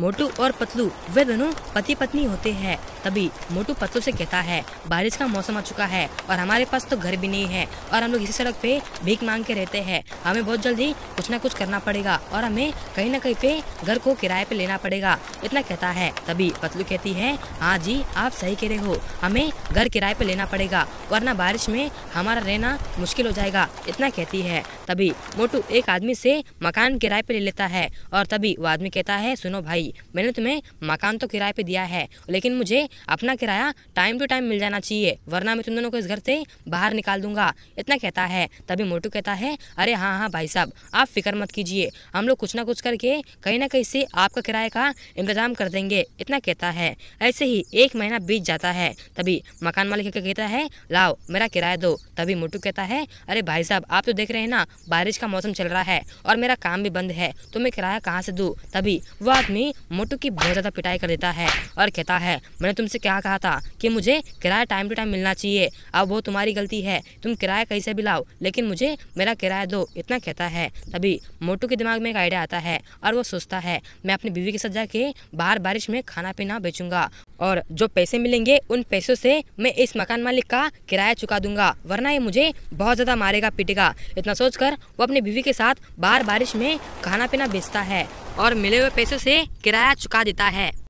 मोटू और पतलू वे दोनों पति पत्नी होते हैं तभी मोटू पतलू से कहता है बारिश का मौसम आ चुका है और हमारे पास तो घर भी नहीं है और हम लोग इसी सड़क पे भीख मांग के रहते हैं हमें बहुत जल्दी कुछ ना कुछ करना पड़ेगा और हमें कहीं ना कहीं पे घर को किराए पे लेना पड़ेगा इतना कहता है तभी पतलू कहती है हाँ जी आप सही कह रहे हो हमें घर किराए पे लेना पड़ेगा वरना बारिश में हमारा रहना मुश्किल हो जाएगा इतना कहती है तभी मोटू एक आदमी से मकान किराए पे ले लेता है और तभी वो आदमी कहता है सुनो भाई गई मैंने तुम्हें मकान तो किराए पे दिया है लेकिन मुझे अपना किराया टाइम टू टाइम मिल जाना चाहिए वरना मैं तुम दोनों को इस घर से बाहर निकाल दूंगा इतना कहता है तभी मोटू कहता है अरे हाँ हाँ भाई साहब आप फिक्र मत कीजिए हम लोग कुछ ना कुछ करके कहीं ना कहीं से आपका किराए का इंतजाम कर देंगे इतना कहता है ऐसे ही एक महीना बीत जाता है तभी मकान मालिक कहता है लाओ मेरा किराया दो तभी मोटू कहता है अरे भाई साहब आप तो देख रहे हैं ना बारिश का मौसम चल रहा है और मेरा काम भी बंद है तो मैं किराया कहाँ से दूँ तभी वो आदमी मोटू की बहुत ज़्यादा पिटाई कर देता है और कहता है मैंने तुमसे क्या कहा था कि मुझे किराया टाइम टू टाइम मिलना चाहिए अब वो तुम्हारी गलती है तुम किराया कहीं भी लाओ लेकिन मुझे मेरा किराया दो इतना कहता है तभी मोटू के दिमाग में एक आइडिया आता है और वो सोचता है मैं अपनी बीवी के साथ जाके बाहर बारिश में खाना पीना बेचूंगा और जो पैसे मिलेंगे उन पैसों से मैं इस मकान मालिक का किराया चुका दूंगा वरना ये मुझे बहुत ज़्यादा मारेगा पीटेगा इतना सोचकर वो अपने बीवी के साथ बार बारिश में खाना पीना बेचता है और मिले हुए पैसों से किराया चुका देता है